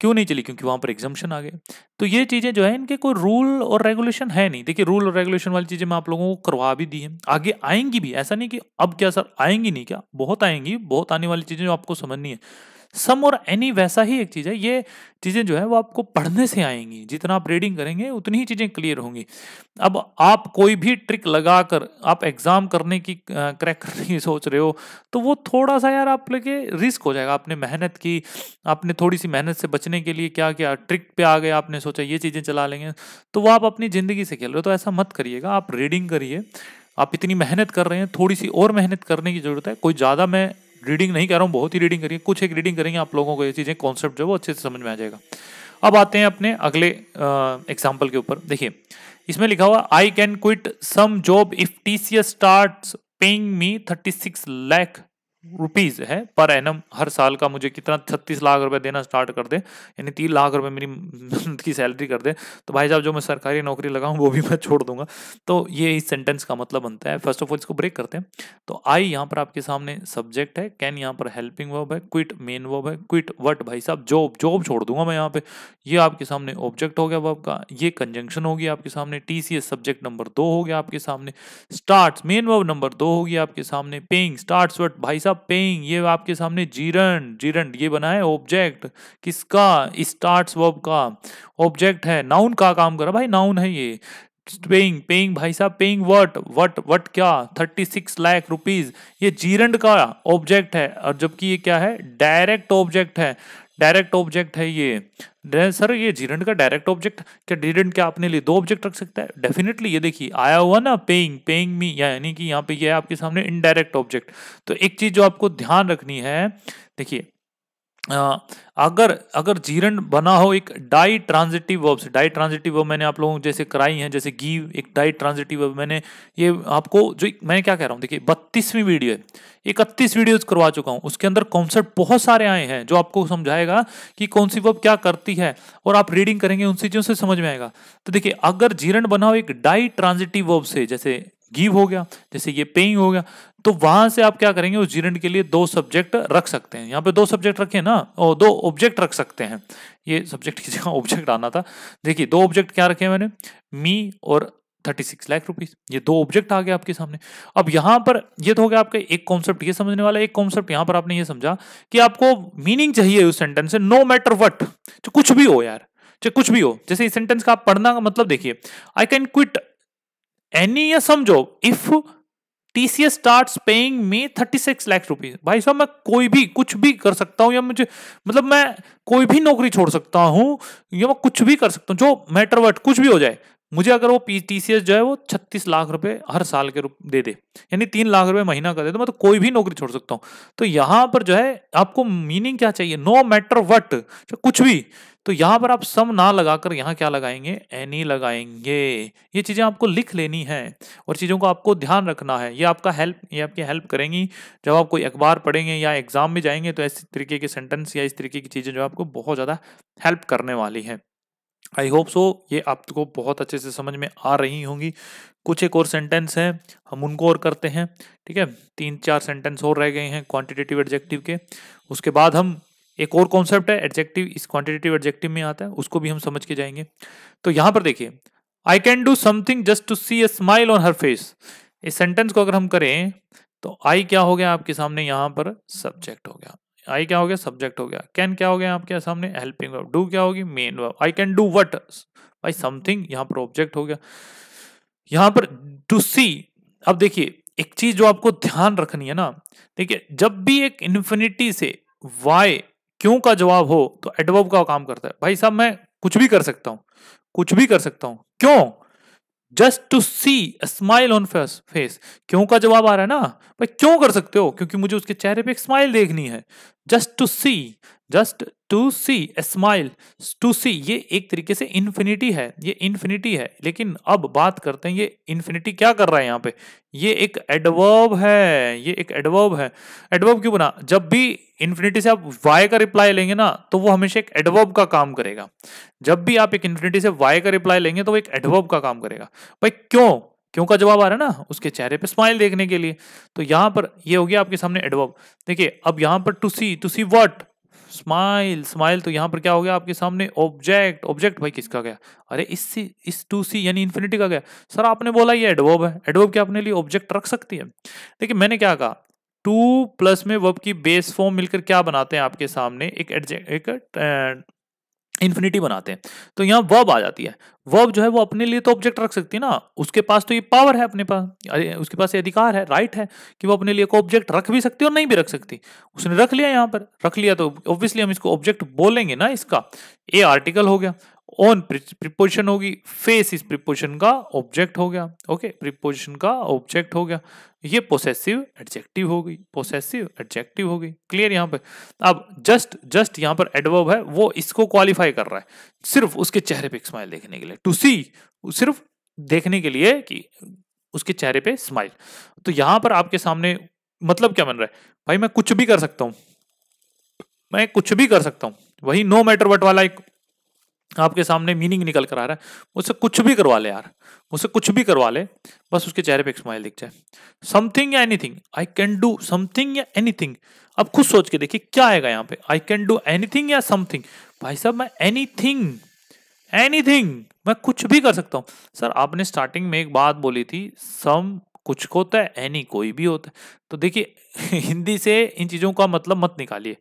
क्यों नहीं चली क्योंकि वहां पर एग्जामेशन आ गए तो ये चीज़ें जो है इनके कोई रूल और रेगुलेशन है नहीं देखिए रूल और रेगुलेशन वाली चीज़ें मैं आप लोगों को करवा भी दी है आगे आएंगी भी ऐसा नहीं कि अब क्या सर आएंगी नहीं क्या बहुत आएंगी बहुत आने वाली चीज़ें जो आपको समझनी है सम और एनी वैसा ही एक चीज़ है ये चीज़ें जो है वो आपको पढ़ने से आएंगी जितना आप रीडिंग करेंगे उतनी ही चीज़ें क्लियर होंगी अब आप कोई भी ट्रिक लगा कर आप एग्ज़ाम करने की क्रैक करने की सोच रहे हो तो वो थोड़ा सा यार आप लेके रिस्क हो जाएगा आपने मेहनत की आपने थोड़ी सी मेहनत से बचने के लिए क्या किया ट्रिक पे आ गए आपने सोचा ये चीज़ें चला लेंगे तो वो आप अपनी ज़िंदगी से खेल रहे हो तो ऐसा मत करिएगा आप रीडिंग करिए आप इतनी मेहनत कर रहे हैं थोड़ी सी और मेहनत करने की ज़रूरत है कोई ज़्यादा मैं रीडिंग नहीं कर रहा हूँ बहुत ही रीडिंग करिए कुछ एक रीडिंग करेंगे आप लोगों को ये चीज़ें कॉन्सेप्ट जो वो अच्छे से समझ में आ जाएगा अब आते हैं अपने अगले एग्जाम्पल के ऊपर देखिए इसमें लिखा हुआ I can quit some job if T C S start paying me thirty six lakh rupees है पर एनम हर साल का मुझे कितना छत्तीस लाख रुपए देना स्टार्ट कर दे यानी तीन लाख रुपए मेरी की सैलरी कर दे तो भाई साहब जो मैं सरकारी नौकरी लगाऊँ वो भी मैं छोड़ दूंगा तो ये इस सेंटेंस का मतलब बनता है फर्स्ट ऑफ ऑल इसको ब्रेक करते हैं तो आई यहाँ पर आपके सामने सब्जेक्ट है कैन यहाँ पर हेल्पिंग वर्ब है क्विट मेन वर्ब है क्विट वट भाई साहब जॉब जॉब छोड़ दूंगा मैं यहाँ पे ये आपके सामने ऑब्जेक्ट हो गया वर्ब का ये कंजंक्शन होगी आपके सामने टी सब्जेक्ट नंबर दो हो गया आपके सामने स्टार्ट मेन वर्ब नंबर दो होगी आपके सामने पेइंग स्टार्ट वट भाई साहब पेइंग ये आपके सामने जीरंड जीरंड ये बना है ऑब्जेक्ट किसका स्टार्ट वर्ब का ऑब्जेक्ट है नाउन का काम करा भाई नाउन है ये पेइंग पेइंग भाई साहब पेइंग वट वट वट क्या थर्टी सिक्स लाख रुपीज ये जीरंड का ऑब्जेक्ट है और जबकि ये क्या है डायरेक्ट ऑब्जेक्ट है डायरेक्ट ऑब्जेक्ट है ये सर ये जीरंड का डायरेक्ट ऑब्जेक्ट क्या डीडेंट क्या अपने लिए दो ऑब्जेक्ट रख सकता है डेफिनेटली ये देखिए आया हुआ ना पेइंग पेइंग मी यानी कि यहाँ पे ये आपके सामने इनडायरेक्ट ऑब्जेक्ट तो एक चीज जो आपको ध्यान रखनी है देखिए अगर अगर जीरण बना हो एक डाई ट्रांजिटिव वर्ब से डाई ट्रांजिटिव वर्ब मैंने आप लोगों जैसे कराई है जैसे गीव एक डाई ट्रांजिटिव वर्ब मैंने ये आपको जो मैं क्या कह रहा हूँ देखिए बत्तीसवीं वीडियो है इकतीस वीडियोज करवा चुका हूँ उसके अंदर कॉन्सेप्ट बहुत सारे आए हैं जो आपको समझाएगा कि कौन सी वर्ब क्या करती है और आप रीडिंग करेंगे उन चीज़ों से समझ में आएगा तो देखिए अगर जीरण बना हो एक डाई ट्रांजिटिव वर्ब से जैसे गीव हो गया जैसे ये पेइंग हो गया तो वहां से आप क्या करेंगे उस जीरण के लिए दो सब्जेक्ट रख सकते हैं यहाँ पे दो सब्जेक्ट रखे ना और दो ऑब्जेक्ट रख सकते हैं ये सब्जेक्ट की जगह ऑब्जेक्ट आना था देखिए दो ऑब्जेक्ट क्या रखे मैंने मी और थर्टी सिक्स लाख रुपीज ये दो ऑब्जेक्ट आ गए आपके सामने अब यहाँ पर ये तो हो गया आपका एक कॉन्सेप्ट ये समझने वाला एक कॉन्सेप्ट यहाँ पर आपने ये समझा कि आपको मीनिंग चाहिए उस सेंटेंस से नो मैटर वट जो कुछ भी हो यार चाहे कुछ भी हो जैसे इस सेंटेंस का आप पढ़ना का मतलब देखिए आई कैन क्विट एनी या समझो if TCS start paying me thirty six lakhs rupees भाई साहब मैं कोई भी कुछ भी कर सकता हूँ या मुझे मतलब मैं कोई भी नौकरी छोड़ सकता हूँ या मैं कुछ भी कर सकता हूँ जो मैटर वर्ट कुछ भी हो जाए मुझे अगर वो टी सी जो है वो छत्तीस लाख रुपए हर साल के रूप दे दे यानी तीन लाख रुपए महीना का दे तो मैं तो कोई भी नौकरी छोड़ सकता हूँ तो यहाँ पर जो है आपको मीनिंग क्या चाहिए नो मैटर वट कुछ भी तो यहाँ पर आप सम ना लगाकर यहाँ क्या लगाएंगे एनी लगाएंगे ये चीज़ें आपको लिख लेनी है और चीज़ों को आपको ध्यान रखना है ये आपका हेल्प ये आपकी हेल्प करेंगी जब आप कोई अखबार पढ़ेंगे या एग्ज़ाम में जाएंगे तो ऐसे तरीके के सेंटेंस या इस तरीके की चीज़ें जो आपको बहुत ज़्यादा हेल्प करने वाली है आई होप सो ये आपको बहुत अच्छे से समझ में आ रही होंगी कुछ एक और सेंटेंस हैं हम उनको और करते हैं ठीक है तीन चार सेंटेंस और रह गए हैं क्वांटिटेटिव एडजेक्टिव के उसके बाद हम एक और कॉन्सेप्ट है एडजेक्टिव इस क्वांटिटेटिव एडजेक्टिव में आता है उसको भी हम समझ के जाएंगे तो यहां पर देखिए I can do something just to see a smile on her face इस सेंटेंस को अगर हम करें तो आई क्या हो गया आपके सामने यहां पर सब्जेक्ट हो गया आई क्या हो गया सब्जेक्ट हो गया कैन क्या हो गया आपके सामने हेल्पिंग वर्ब डू क्या होगी main verb I can do what भाई समथिंग यहां पर ऑब्जेक्ट हो गया यहाँ पर टू सी अब देखिए एक चीज जो आपको ध्यान रखनी है ना देखिए जब भी एक इन्फिनिटी से वाई क्यों का जवाब हो तो एडवर्ब का काम करता है भाई साहब मैं कुछ भी कर सकता हूँ कुछ भी कर सकता हूँ क्यों just to see smile on face face क्यों का जवाब आ रहा है ना भाई क्यों कर सकते हो क्योंकि मुझे उसके चेहरे पे एक स्माइल देखनी है just to see just to see smile to see ये एक तरीके से इन्फिनिटी है ये इन्फिनिटी है लेकिन अब बात करते हैं ये इन्फिनिटी क्या कर रहा है यहाँ पे ये एक एडवर्ब है ये एक एडवर्ब है एडवर्ब क्यों बना जब भी इन्फिनिटी से आप वाई का रिप्लाई लेंगे ना तो वो हमेशा एक एडवर्ब का काम करेगा जब भी आप एक इन्फिनिटी से वाई का रिप्लाई लेंगे तो वो एक एडवर्ब का काम करेगा भाई क्यों क्यों का जवाब आ रहा है ना उसके चेहरे पे स्माइल देखने के लिए तो यहाँ पर ये हो गया आपके सामने एडवर्ब देखिए अब यहाँ पर to see to see what smile smile तो यहाँ पर क्या हो गया आपके सामने ऑब्जेक्ट ऑब्जेक्ट भाई किसका गया अरे इससे इस टू सी यानी इन्फिनिटी का गया सर आपने बोला ये एडवर्ब है एडवर्ब क्या अपने लिए ऑब्जेक्ट रख सकती है देखिए मैंने क्या कहा टू प्लस में वर्ब की बेस फॉर्म मिलकर क्या बनाते हैं आपके सामने एक एडजेक्ट एक इन्फिनिटी बनाते हैं तो यहाँ वर्ब आ जाती है वर्ब जो है वो अपने लिए तो ऑब्जेक्ट रख सकती है ना उसके पास तो ये पावर है अपने पास उसके पास ये अधिकार है राइट है कि वो अपने लिए को ऑब्जेक्ट रख भी सकती है और नहीं भी रख सकती उसने रख लिया यहाँ पर रख लिया तो ऑब्वियसली हम इसको ऑब्जेक्ट बोलेंगे ना इसका ए आर्टिकल हो गया ऑन प्रिपोजिशन होगी फेस इस प्रिपोजिशन का ऑब्जेक्ट हो गया ओके प्रिपोजिशन का ऑब्जेक्ट हो गया ये पोसेसिव एडजेक्टिव हो गई पोसेसिव एडजेक्टिव हो गई क्लियर यहाँ पे अब जस्ट जस्ट यहाँ पर एडवर्ब है वो इसको क्वालिफाई कर रहा है सिर्फ उसके चेहरे पे स्माइल देखने के लिए टू सी सिर्फ देखने के लिए कि उसके चेहरे पे स्माइल तो यहाँ पर आपके सामने मतलब क्या बन रहा है भाई मैं कुछ भी कर सकता हूँ मैं कुछ भी कर सकता हूँ वही नो मैटर वट वाला एक आपके सामने मीनिंग निकल कर आ रहा है मुझसे कुछ भी करवा ले यार मुझसे कुछ भी करवा ले बस उसके चेहरे पे एक स्माइल दिख जाए समथिंग या anything I can do something या एनीथिंग अब खुद सोच के देखिए क्या आएगा यहाँ पे आई कैन डू एनीथिंग या समथिंग भाई साहब मैं एनीथिंग एनीथिंग मैं कुछ भी कर सकता हूँ सर आपने स्टार्टिंग में एक बात बोली थी सम कुछ होता है एनी कोई भी होता है तो देखिए हिंदी से इन चीज़ों का मतलब मत निकालिए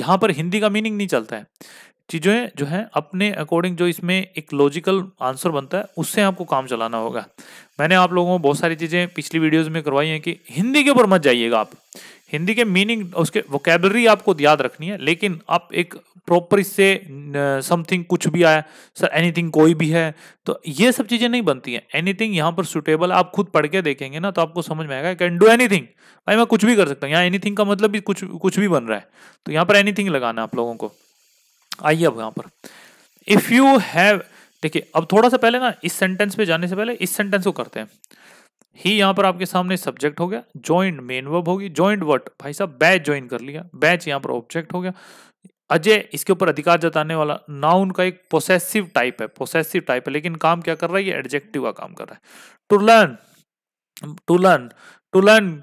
यहाँ पर हिंदी का मीनिंग नहीं चलता है चीज़ें जो है अपने अकॉर्डिंग जो इसमें एक लॉजिकल आंसर बनता है उससे आपको काम चलाना होगा मैंने आप लोगों को बहुत सारी चीज़ें पिछली वीडियोस में करवाई हैं कि हिंदी के ऊपर मत जाइएगा आप हिंदी के मीनिंग उसके वोकेबलरी आपको याद रखनी है लेकिन आप एक प्रॉपर इससे समथिंग कुछ भी आया सर एनीथिंग कोई भी है तो ये सब चीज़ें नहीं बनती हैं एनीथिंग यहाँ पर सुटेबल आप खुद पढ़ के देखेंगे ना तो आपको समझ में आएगा कैन डू एनीथिंग भाई मैं कुछ भी कर सकता हूँ यहाँ एनीथिंग का मतलब भी कुछ कुछ भी बन रहा है तो यहाँ पर एनीथिंग लगाना आप लोगों को आइए अब यहां पर इफ यू हैव देखिए अब थोड़ा सा पहले ना इस सेंटेंस पे जाने से पहले इस सेंटेंस को करते हैं ही यहां पर आपके सामने सब्जेक्ट हो गया ज्वाइंट मेन वर्ब होगी ज्वाइंट वर्ट भाई साहब बैच ज्वाइन कर लिया बैच यहां पर ऑब्जेक्ट हो गया अजय इसके ऊपर अधिकार जताने वाला नाउन का एक पोसेसिव टाइप है पोसेसिव टाइप है लेकिन काम क्या कर रहा है ये एडजेक्टिव का काम कर रहा है to learn to learn to learn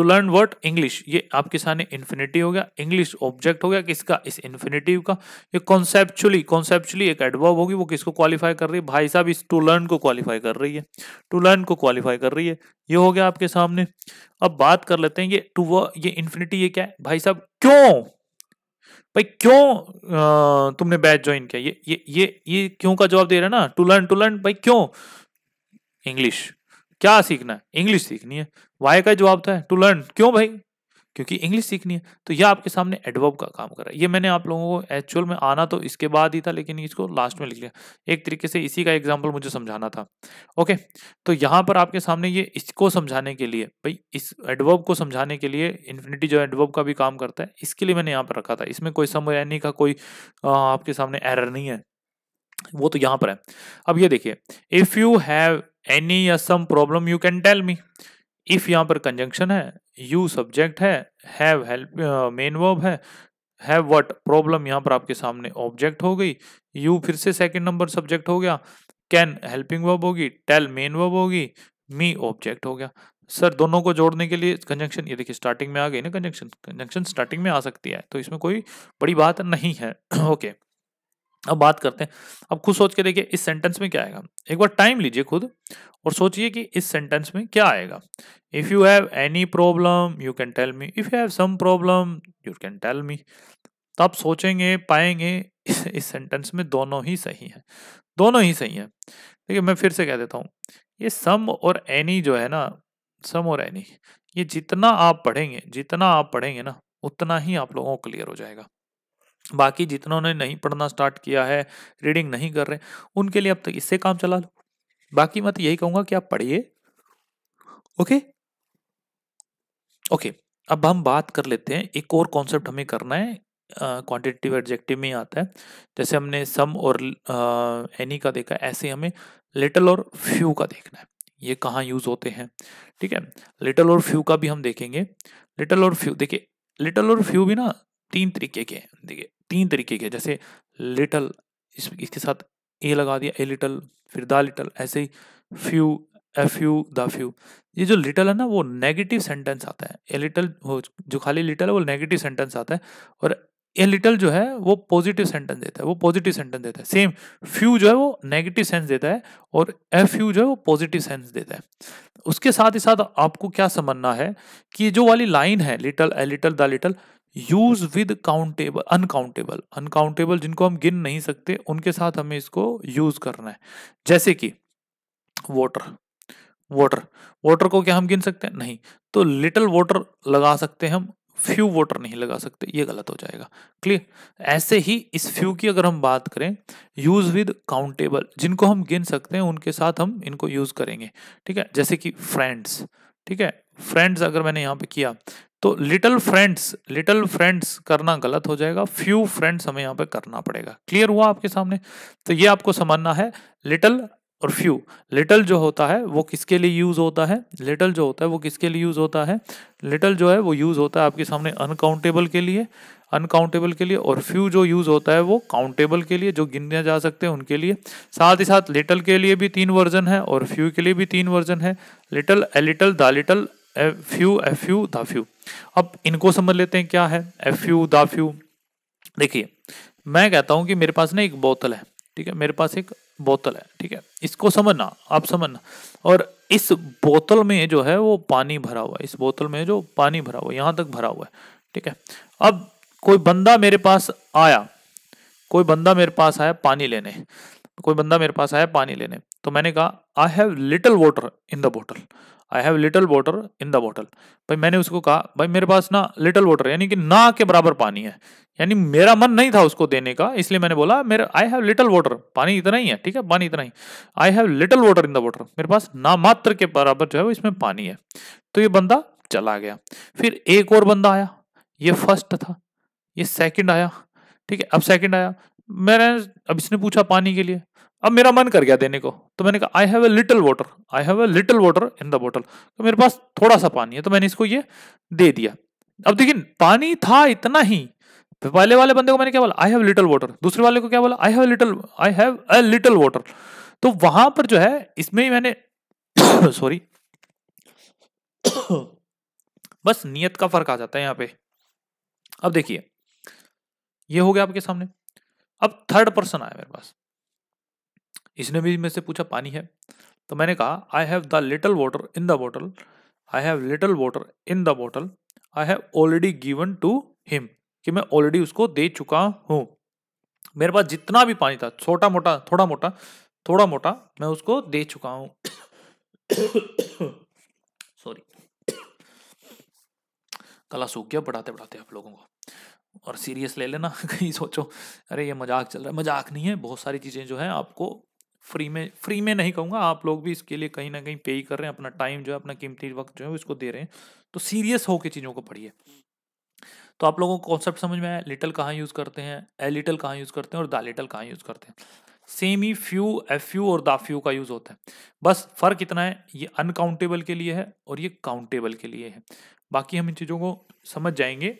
to learn word English ये आपके सामने इन्फिनेटिव हो गया इंग्लिश ऑब्जेक्ट हो गया किसका इस इन्फिनेटिव का ये कॉन्सेप्चुअली कॉन्सेप्चुअली एक एडवर्ब होगी वो किसको क्वालिफाई कर रही है भाई साहब इस टू लर्न को क्वालिफाई कर रही है टू लर्न को क्वालिफाई कर रही है ये हो गया आपके सामने अब बात कर लेते हैं ये टू व ये इन्फिनिटी ये क्या है भाई साहब क्यों भाई क्यों आ, तुमने बैच ज्वाइन किया ये ये ये क्यों का जवाब दे रहा है ना टू लर्न टू लर्न भाई क्यों इंग्लिश क्या सीखना है इंग्लिश सीखनी है वाई का जवाब था टू लर्न क्यों भाई क्योंकि इंग्लिश सीखनी है तो यह आपके सामने एडवर्ब का काम कर रहा है ये मैंने आप लोगों को एक्चुअल में आना तो इसके बाद ही था लेकिन इसको लास्ट में लिख लिया एक तरीके से इसी का एग्जाम्पल मुझे समझाना था ओके तो यहाँ पर आपके सामने ये इसको समझाने के लिए भाई इस एडवर्ब को समझाने के लिए इन्फिनिटी जो एडवर्ब का भी काम करता है इसके लिए मैंने यहाँ पर रखा था इसमें कोई समय का कोई आ, आपके सामने एरर नहीं है वो तो यहां पर है अब ये देखिए इफ़ यू हैव एनी या some problem you can tell me if यहाँ पर कंजंक्शन है यू सब्जेक्ट है हैव हेल्प मेन वर्ब है हैव व्हाट प्रॉब्लम यहां पर आपके सामने ऑब्जेक्ट हो गई यू फिर से सेकंड नंबर सब्जेक्ट हो गया कैन हेल्पिंग वर्ब होगी टेल मेन वर्ब होगी मी ऑब्जेक्ट हो गया सर दोनों को जोड़ने के लिए कंजंक्शन ये देखिए स्टार्टिंग में आ गई ना कंजंक्शन कंजंक्शन स्टार्टिंग में आ सकती है तो इसमें कोई बड़ी बात नहीं है ओके okay. अब बात करते हैं अब खुद सोच के देखिए इस सेंटेंस में क्या आएगा एक बार टाइम लीजिए खुद और सोचिए कि इस सेंटेंस में क्या आएगा if you have any problem you can tell me if you have some problem you can tell me तो आप सोचेंगे पाएंगे इस, इस सेंटेंस में दोनों ही सही हैं दोनों ही सही हैं देखिए मैं फिर से कह देता हूँ ये सम और एनी जो है ना सम और एनी ये जितना आप पढ़ेंगे जितना आप पढ़ेंगे ना उतना ही आप लोगों को क्लियर हो जाएगा बाकी जितनों ने नहीं पढ़ना स्टार्ट किया है रीडिंग नहीं कर रहे उनके लिए अब तक इससे काम चला लो बाकी मैं तो यही कहूंगा कि आप पढ़िए ओके ओके अब हम बात कर लेते हैं एक और कॉन्सेप्ट हमें करना है क्वांटिटेटिव एडजेक्टिव में आता है जैसे हमने सम और एनी का देखा ऐसे हमें लिटल और फ्यू का देखना है ये कहाँ यूज होते हैं ठीक है लिटल और फ्यू का भी हम देखेंगे लिटल और फ्यू देखिए लिटल और फ्यू भी ना तीन तरीके के हैं देखिए तीन तरीके के जैसे लिटल इस, इसके साथ ए लगा दिया ए लिटल फिर द लिटल ऐसे ही few F U the few ये जो लिटल है ना वो नेगेटिव सेंटेंस आता है ए लिटल वो जो खाली लिटल है वो नेगेटिव सेंटेंस आता है और ए लिटल जो है वो पॉजिटिव सेंटेंस देता है वो पॉजिटिव सेंटेंस देता है सेम फ्यू जो है वो नेगेटिव सेंस देता है और एफ यू जो है वो पॉजिटिव सेंस देता है उसके साथ ही साथ आपको क्या समझना है कि जो वाली लाइन है little a little the little use with countable uncountable uncountable जिनको हम गिन नहीं सकते उनके साथ हमें इसको यूज करना है जैसे कि वोटर वोटर वोटर को क्या हम गिन सकते हैं नहीं तो लिटल वोटर लगा सकते हैं हम फ्यू वोटर नहीं लगा सकते ये गलत हो जाएगा क्लियर ऐसे ही इस फ्यू की अगर हम बात करें यूज विद काउंटेबल जिनको हम गिन सकते हैं उनके साथ हम इनको यूज करेंगे ठीक है जैसे कि फ्रेंड्स ठीक है फ्रेंड्स अगर मैंने यहाँ पे किया तो लिटल फ्रेंड्स लिटल फ्रेंड्स करना गलत हो जाएगा फ्यू फ्रेंड्स हमें यहाँ पे करना पड़ेगा क्लियर हुआ आपके सामने तो ये आपको समझना है लिटल और फ्यू लिटल जो होता है वो किसके लिए यूज होता है लिटल जो होता है वो किसके लिए यूज होता है लिटल जो है वो यूज होता है आपके सामने अनकाउंटेबल के लिए अनकाउंटेबल के लिए और फ्यू जो यूज होता है वो काउंटेबल के लिए जो गिनने जा सकते हैं उनके लिए साथ ही साथ लिटल के लिए भी तीन वर्जन है और फ्यू के लिए भी तीन वर्जन है little a little the little F U F U the few अब इनको समझ लेते हैं क्या है एफ यू दाफ्यू देखिए मैं कहता हूँ कि मेरे पास ना एक बोतल है ठीक है मेरे पास एक बोतल है ठीक है इसको समझना आप समझना और इस बोतल में जो है वो पानी भरा हुआ है इस बोतल में जो पानी भरा हुआ है यहाँ तक भरा हुआ है ठीक है अब कोई बंदा मेरे पास आया कोई बंदा मेरे पास आया पानी लेने कोई बंदा मेरे पास आया पानी लेने तो मैंने कहा I have little water in the bottle I have little water in the bottle भाई मैंने उसको कहा भाई मेरे पास ना लिटल वाटर यानी कि ना के बराबर पानी है यानी मेरा मन नहीं था उसको देने का इसलिए मैंने बोला मेरे आई हैव लिटल वाटर पानी इतना ही है ठीक है पानी इतना ही I have little water in the water मेरे पास ना मात्र के बराबर जो है वो इसमें पानी है तो ये बंदा चला गया फिर एक और बंदा आया ये फर्स्ट था ये सेकेंड आया ठीक है अब सेकेंड आया मैंने अब इसने पूछा पानी के लिए अब मेरा मन कर गया देने को तो मैंने कहा I have a little water I have a little water in the bottle तो मेरे पास थोड़ा सा पानी है तो मैंने इसको ये दे दिया अब देखिए पानी था इतना ही पहले वाले बंदे को मैंने क्या बोला आई हैव लिटिल वाटर दूसरे वाले को क्या बोला I have little I have a little water तो वहां पर जो है इसमें ही मैंने सॉरी बस नियत का फर्क आ जाता है यहाँ पे अब देखिए ये हो गया आपके सामने अब थर्ड पर्सन आया मेरे पास इसने भी मेरे से पूछा पानी है तो मैंने कहा I have the little water in the bottle I have little water in the bottle I have already given to him कि मैं ऑलरेडी उसको दे चुका हूँ मेरे पास जितना भी पानी था छोटा मोटा थोड़ा मोटा थोड़ा मोटा मैं उसको दे चुका हूँ सॉरी कला सूख गया बढ़ाते बढ़ाते आप लोगों को और सीरियस ले लेना कहीं सोचो अरे ये मजाक चल रहा है मजाक नहीं है बहुत सारी चीज़ें जो है आपको फ्री में फ्री में नहीं कहूँगा आप लोग भी इसके लिए कहीं ना कहीं पे ही कर रहे हैं अपना टाइम जो है अपना कीमती वक्त जो है उसको दे रहे हैं तो सीरियस होकर चीज़ों को पढ़िए तो आप लोगों को कॉन्सेप्ट समझ में आया लिटल कहाँ यूज़ करते हैं ए लिटल कहाँ यूज़ करते हैं और द लिटल कहाँ यूज़ करते हैं सेम ही फ्यू एफ फ्यू और दा फ्यू का यूज़ होता है बस फ़र्क इतना है ये अनकाउंटेबल के लिए है और ये काउंटेबल के लिए है बाकी हम इन चीज़ों को समझ जाएंगे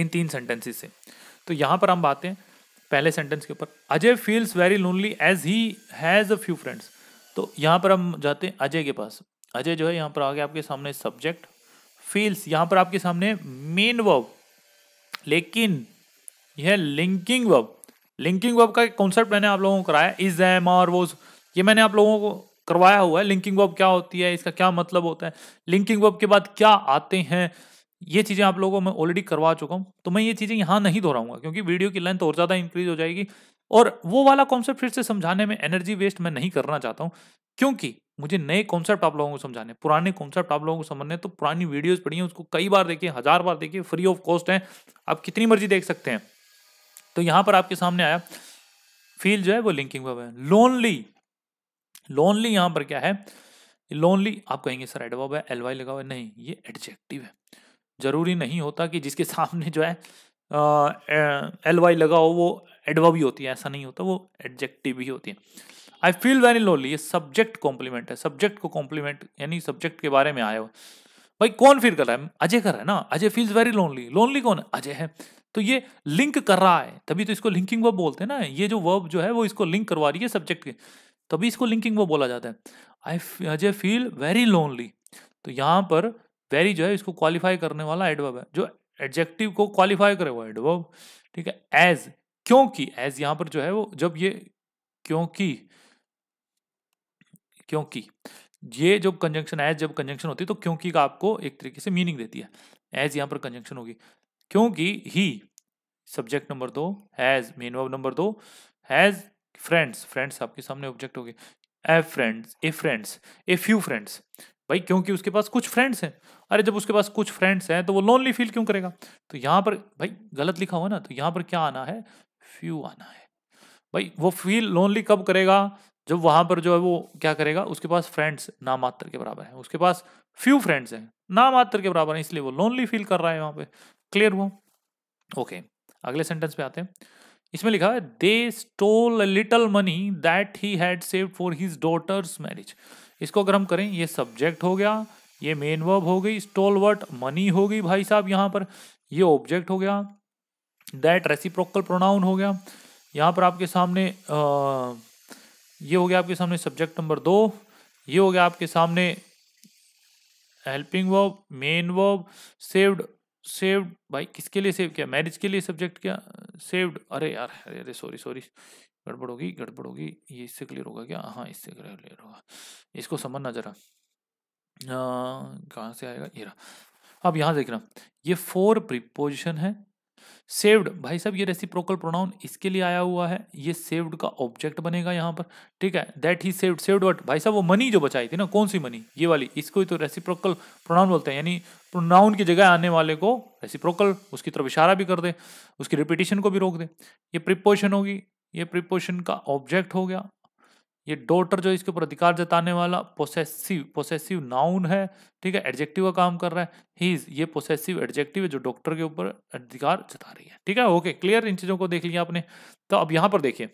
इन तीन सेंटेंसेस से तो यहाँ पर हम बातें पहले सेंटेंस के ऊपर Ajay feels very lonely as he has a few friends तो यहाँ पर हम जाते हैं अजय के पास अजय जो है यहाँ पर आ गया आपके सामने सब्जेक्ट फील्स यहाँ पर आपके सामने मेन वर्ब लेकिन यह लिंकिंग वर्ब लिंकिंग वर्ब का एक कॉन्सेप्ट मैंने आप लोगों को कराया इज एम आर वोज ये मैंने आप लोगों को करवाया हुआ है लिंकिंग वर्ब क्या होती है इसका क्या मतलब होता है लिंकिंग वर्ब के बाद क्या आते हैं ये चीज़ें आप लोगों को मैं ऑलरेडी करवा चुका हूँ तो मैं ये चीज़ें यहाँ नहीं दोहराऊंगा क्योंकि वीडियो की लेंथ और ज़्यादा इंक्रीज हो जाएगी और वो वाला कॉन्सेप्ट फिर से समझाने में एनर्जी वेस्ट मैं नहीं करना चाहता हूँ क्योंकि मुझे नए कॉन्सेप्ट आप लोगों को समझाने पुराने कॉन्सेप्ट आप लोगों को समझने तो पुरानी वीडियोज पढ़ी उसको कई बार देखिए हज़ार बार देखिए फ्री ऑफ कॉस्ट है आप कितनी मर्जी देख सकते हैं तो यहाँ पर आपके सामने आया फील जो है वो लिंकिंग वेब है लोनली लोनली यहाँ पर क्या है लोनली आप कहेंगे सर एडवर्ब है एलवाई लगा हुआ है नहीं ये एडजेक्टिव है ज़रूरी नहीं होता कि जिसके सामने जो है एल वाई लगा हो वो एडवा भी होती है ऐसा नहीं होता वो एडजेक्टिव ही होती है आई फील वेरी लोनली ये सब्जेक्ट कॉम्प्लीमेंट है सब्जेक्ट को कॉम्प्लीमेंट यानी सब्जेक्ट के बारे में आया हो भाई कौन फील कर रहा है अजय कर रहा है ना Ajay feels very lonely lonely कौन है अजय है तो ये लिंक कर रहा है तभी तो इसको लिंकिंग वर्ब बोलते हैं ना ये जो वर्ब जो है वो इसको लिंक करवा रही है सब्जेक्ट के तभी इसको लिंकिंग वर्ब बोला जाता है I Ajay feel very lonely तो यहाँ पर वेरी जो है इसको क्वालिफाई करने वाला एडवर्ब है जो एडजेक्टिव को क्वालिफाई करे वो एडवर्ब ठीक है एज क्योंकि एज यहां पर जो है वो जब ये क्योंकि क्योंकि ये जब कंजंक्शन एज जब कंजंक्शन होती है तो क्योंकि का आपको एक तरीके से मीनिंग देती है एज यहां पर कंजंक्शन होगी क्योंकि ही सब्जेक्ट नंबर दो हैज मेन वर्ब नंबर दो हैज फ्रेंड्स फ्रेंड्स आपके सामने ऑब्जेक्ट हो गए a friends a friends a few friends भाई क्योंकि उसके पास कुछ फ्रेंड्स हैं अरे जब उसके पास कुछ फ्रेंड्स हैं तो वो लोनली फील क्यों करेगा तो यहाँ पर भाई गलत लिखा हुआ ना तो यहाँ पर क्या आना है फ्यू आना है भाई वो फील लोनली कब करेगा जब वहाँ पर जो है वो क्या करेगा उसके पास फ्रेंड्स ना मात्र के बराबर हैं उसके पास फ्यू फ्रेंड्स हैं ना मात्र के बराबर हैं इसलिए वो लोनली फील कर रहा है वहाँ पे क्लियर हुआ ओके अगले सेंटेंस पे आते हैं इसमें लिखा है they stole little money that he had save for his daughter's marriage इसको अगर हम करें ये सब्जेक्ट हो गया ये मेन वर्ब हो गई स्टोलवर्ट मनी हो गई भाई साहब यहाँ पर ये ऑब्जेक्ट हो गया दैट रेसिप्रोकल प्रोनाउन हो गया यहाँ पर आपके सामने आ, ये हो गया आपके सामने सब्जेक्ट नंबर दो ये हो गया आपके सामने helping verb main verb saved saved भाई किसके लिए सेव किया मैरिज के लिए सब्जेक्ट क्या सेव्ड अरे यार अरे अरे सॉरी सॉरी गड़बड़ होगी गड़बड़ होगी ये इससे क्लियर होगा क्या हाँ इससे क्लियर होगा इसको समझना जरा कहाँ से आएगा ये रहा अब यहाँ देखना ये फोर प्रीपोजिशन है सेव्ड भाई साहब ये रेसिप्रोकल प्रोनाउन इसके लिए आया हुआ है ये सेव्ड का ऑब्जेक्ट बनेगा यहाँ पर ठीक है that he saved saved what भाई साहब वो मनी जो बचाई थी ना कौन सी मनी ये वाली इसको ही तो रेसिप्रोकल प्रोनाउन बोलते हैं यानी प्रोनाउन की जगह आने वाले को रेसिप्रोकल उसकी तरफ इशारा भी कर दे उसकी रिपीटेशन को भी रोक दे ये प्रिपोजिशन होगी ये प्रिपोशन का ऑब्जेक्ट हो गया ये डॉटर जो इसके ऊपर अधिकार जताने वाला पोसेसिव पोसेसिव नाउन है ठीक है एडजेक्टिव का काम कर रहा है हीज ये पोसेसिव एडजेक्टिव है जो डॉक्टर के ऊपर अधिकार जता रही है ठीक है ओके क्लियर इन चीजों को देख लिया आपने तो अब यहां पर देखिए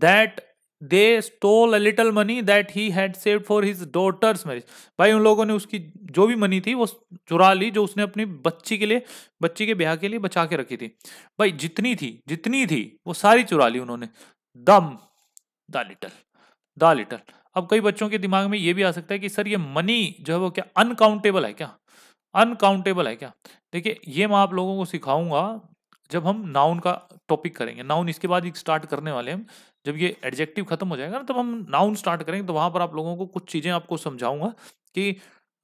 that they stole a little money that he had save for his daughter's marriage भाई उन लोगों ने उसकी जो भी मनी थी वो चुरा ली जो उसने अपनी बच्ची के लिए बच्ची के ब्याह के लिए बचा के रखी थी भाई जितनी थी जितनी थी वो सारी चुरा ली उन्होंने them the little the little अब कई बच्चों के दिमाग में ये भी आ सकता है कि सर ये मनी जो है वो क्या अनकाउंटेबल है क्या अनकाउंटेबल है क्या देखिए ये मैं आप लोगों को सिखाऊंगा जब हम नाउन का टॉपिक करेंगे नाउन इसके बाद स्टार्ट करने वाले हम जब ये एडजेक्टिव खत्म हो जाएगा ना तब हम नाउन स्टार्ट करेंगे तो वहां पर आप लोगों को कुछ चीजें आपको समझाऊंगा कि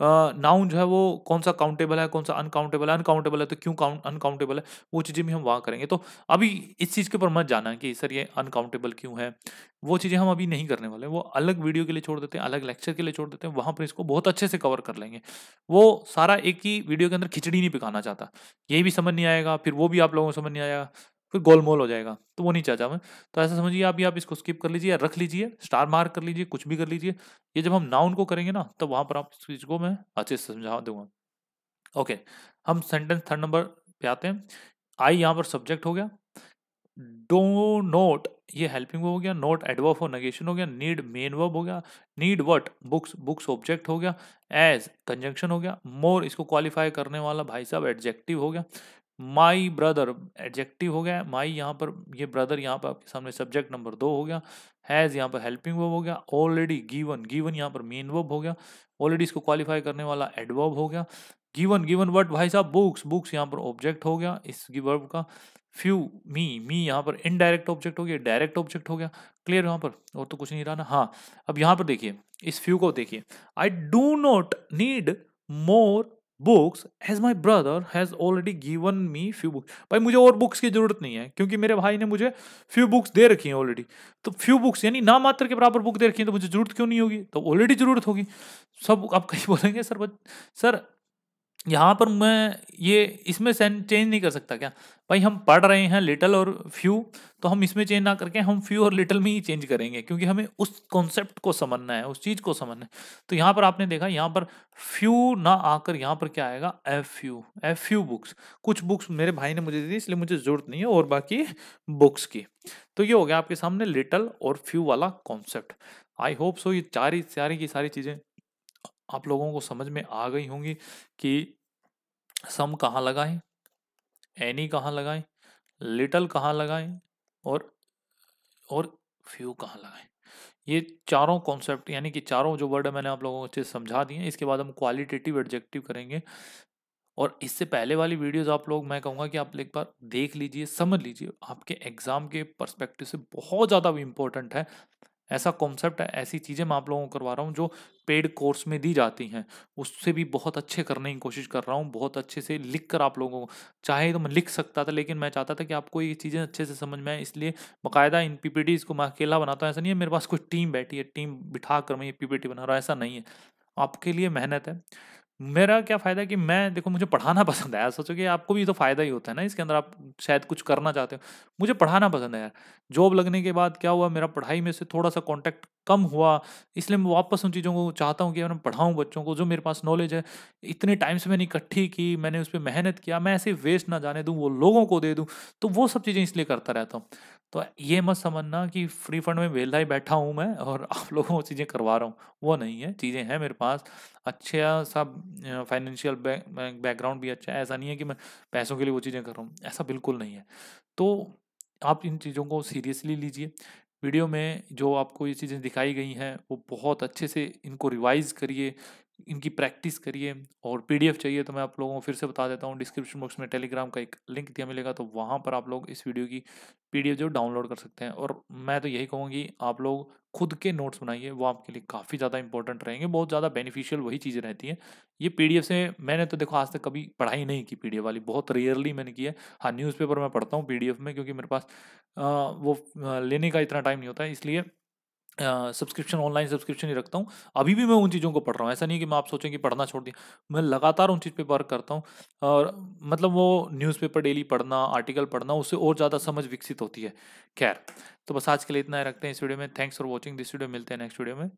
नाउन जो है वो कौन सा काउंटेबल है कौन सा अनकाउंटेबल है अनकाउंटेबल है तो क्यों काउंट अनकाउंटेबल है वो चीज़ें भी हम वहाँ करेंगे तो अभी इस चीज़ के ऊपर मत जाना कि सर ये अनकाउंटेबल क्यों है वो चीज़ें हम अभी नहीं करने वाले वो अलग वीडियो के लिए छोड़ देते हैं अलग लेक्चर के लिए छोड़ देते हैं वहाँ पर इसको बहुत अच्छे से कवर कर लेंगे वो सारा एक ही वीडियो के अंदर खिचड़ी नहीं पिकाना चाहता ये भी समझ नहीं आएगा फिर वो भी आप लोगों को समझ नहीं आएगा फिर गोलमोल हो जाएगा तो वो नहीं चाहता मैं तो ऐसा समझिए आप ये आप इसको स्किप कर लीजिए रख लीजिए स्टार मार्क कर लीजिए कुछ भी कर लीजिए ये जब हम नाउन को करेंगे ना तो वहाँ पर आप इस चीज़ को मैं अच्छे से समझा दूंगा ओके हम सेंटेंस थर्ड नंबर पे आते हैं आई यहाँ पर सब्जेक्ट हो गया डो नोट ये हेल्पिंग वो हो गया नोट एडवर्ब और नगेशन हो गया नीड मेन वर्ब हो गया need what books books object हो गया एज कंजंक्शन हो गया मोर इसको क्वालिफाई करने वाला भाई साहब एडजेक्टिव हो गया माई ब्रदर एडजेक्टिव हो गया माई यहाँ पर ये ब्रदर यहाँ पर आपके सामने सब्जेक्ट नंबर दो हो गया हैज़ यहाँ पर हेल्पिंग वर्ब हो गया ऑलरेडी गिवन गिवन यहाँ पर मेन वर्ब हो गया ऑलरेडी इसको क्वालिफाई करने वाला एडवर्ब हो गया गिवन गिवन वर्ड भाई साहब बुक्स बुक्स यहाँ पर ऑब्जेक्ट हो गया इस वर्ब का फ्यू मी मी यहाँ पर इनडायरेक्ट ऑब्जेक्ट हो गया डायरेक्ट ऑब्जेक्ट हो गया क्लियर यहाँ पर और तो कुछ नहीं रहा ना हाँ अब यहाँ पर देखिए इस फ्यू को देखिए I do not need more books has my brother has already given me few books भाई मुझे और बुक्स की जरूरत नहीं है क्योंकि मेरे भाई ने मुझे फ्यू बुक्स दे रखी हैं ऑलरेडी तो फ्यू बुक्स यानी ना मात्र के बराबर बुक दे रखी है तो मुझे जरूरत क्यों नहीं होगी तो ऑलरेडी जरूरत होगी सब आप कहीं बोलेंगे सर सर यहाँ पर मैं ये इसमें सेंट चेंज नहीं कर सकता क्या भाई हम पढ़ रहे हैं लिटल और फ्यू तो हम इसमें चेंज ना करके हम फ्यू और लिटल में ही चेंज करेंगे क्योंकि हमें उस कॉन्सेप्ट को समझना है उस चीज़ को समझना है तो यहाँ पर आपने देखा यहाँ पर फ्यू ना आकर यहाँ पर क्या आएगा F U F U books कुछ बुक्स मेरे भाई ने मुझे दी इसलिए मुझे ज़रूरत नहीं है और बाकी बुक्स की तो ये हो गया आपके सामने लिटल और फ्यू वाला कॉन्सेप्ट आई होप सो ये सारी सारी की सारी चीज़ें आप लोगों को समझ में आ गई होंगी कि सम कहाँ लगाएं एनी कहाँ लगाएं लिटल कहाँ लगाएं और और फ्यू कहाँ लगाएं ये चारों कॉन्सेप्ट यानी कि चारों जो वर्ड है मैंने आप लोगों को अच्छे समझा दिए इसके बाद हम क्वालिटेटिव एडजेक्टिव करेंगे और इससे पहले वाली वीडियोस आप लोग मैं कहूँगा कि आप एक बार देख लीजिए समझ लीजिए आपके एग्ज़ाम के पर्सपेक्टिव से बहुत ज़्यादा इंपॉर्टेंट है ऐसा कॉन्सेप्ट है ऐसी चीज़ें मैं आप लोगों को करवा रहा हूँ जो पेड कोर्स में दी जाती हैं उससे भी बहुत अच्छे करने की कोशिश कर रहा हूँ बहुत अच्छे से लिख कर आप लोगों को चाहे तो मैं लिख सकता था लेकिन मैं चाहता था कि आपको ये चीज़ें अच्छे से समझ में आए इसलिए बाकायदा इन पी इसको मैं अकेला बनाता हूँ ऐसा नहीं है मेरे पास कोई टीम बैठी है टीम बिठा कर मैं ये पी बना रहा हूँ ऐसा नहीं है आपके लिए मेहनत है मेरा क्या फ़ायदा कि मैं देखो मुझे पढ़ाना पसंद है यार सोचो कि आपको भी तो फ़ायदा ही होता है ना इसके अंदर आप शायद कुछ करना चाहते हो मुझे पढ़ाना पसंद है यार जॉब लगने के बाद क्या हुआ मेरा पढ़ाई में से थोड़ा सा कॉन्टैक्ट कम हुआ इसलिए मैं वापस उन चीज़ों को चाहता हूँ कि मैं पढ़ाऊँ बच्चों को जो मेरे पास नॉलेज है इतने टाइम से मैंने इकट्ठी की मैंने उस पर मेहनत किया मैं ऐसे वेस्ट ना जाने दूँ वो लोगों को दे दूँ तो वो सब चीज़ें इसलिए करता रहता हूँ तो ये मत समझना कि फ्री फंड में वेला ही बैठा हूँ मैं और आप लोगों को चीज़ें करवा रहा हूँ वो नहीं है चीज़ें हैं मेरे पास अच्छा सा फाइनेंशियल बैकग्राउंड भी अच्छा है ऐसा नहीं है कि मैं पैसों के लिए वो चीज़ें कर रहा हूँ ऐसा बिल्कुल नहीं है तो आप इन चीज़ों को सीरियसली लीजिए वीडियो में जो आपको ये चीज़ें दिखाई गई हैं वो बहुत अच्छे से इनको रिवाइज करिए इनकी प्रैक्टिस करिए और पीडीएफ चाहिए तो मैं आप लोगों को फिर से बता देता हूँ डिस्क्रिप्शन बॉक्स में टेलीग्राम का एक लिंक दिया मिलेगा तो वहाँ पर आप लोग इस वीडियो की पीडीएफ जो डाउनलोड कर सकते हैं और मैं तो यही कहूँगी आप लोग खुद के नोट्स बनाइए वो आपके लिए काफ़ी ज़्यादा इंपॉर्टेंट रहेंगे बहुत ज़्यादा बेनिफिशियल वही चीज़ें रहती हैं ये पी से मैंने तो देखो आज तक कभी पढ़ाई नहीं की पी वाली बहुत रेयरली मैंने की है हाँ न्यूज़पेपर मैं पढ़ता हूँ पी में क्योंकि मेरे पास वो लेने का इतना टाइम नहीं होता है इसलिए सब्सक्रिप्शन ऑनलाइन सब्सक्रिप्शन ही रखता हूँ अभी भी मैं उन चीज़ों को पढ़ रहा हूँ ऐसा नहीं कि मैं आप सोचें कि पढ़ना छोड़ दिया मैं लगातार उन चीज़ पे वर्क करता हूँ और मतलब वो न्यूज़पेपर डेली पढ़ना आर्टिकल पढ़ना उससे और ज़्यादा समझ विकसित होती है खैर तो बस आज के लिए इतना ही रखते हैं इस वीडियो में thanks for watching this video मिलते हैं नेक्स्ट वीडियो में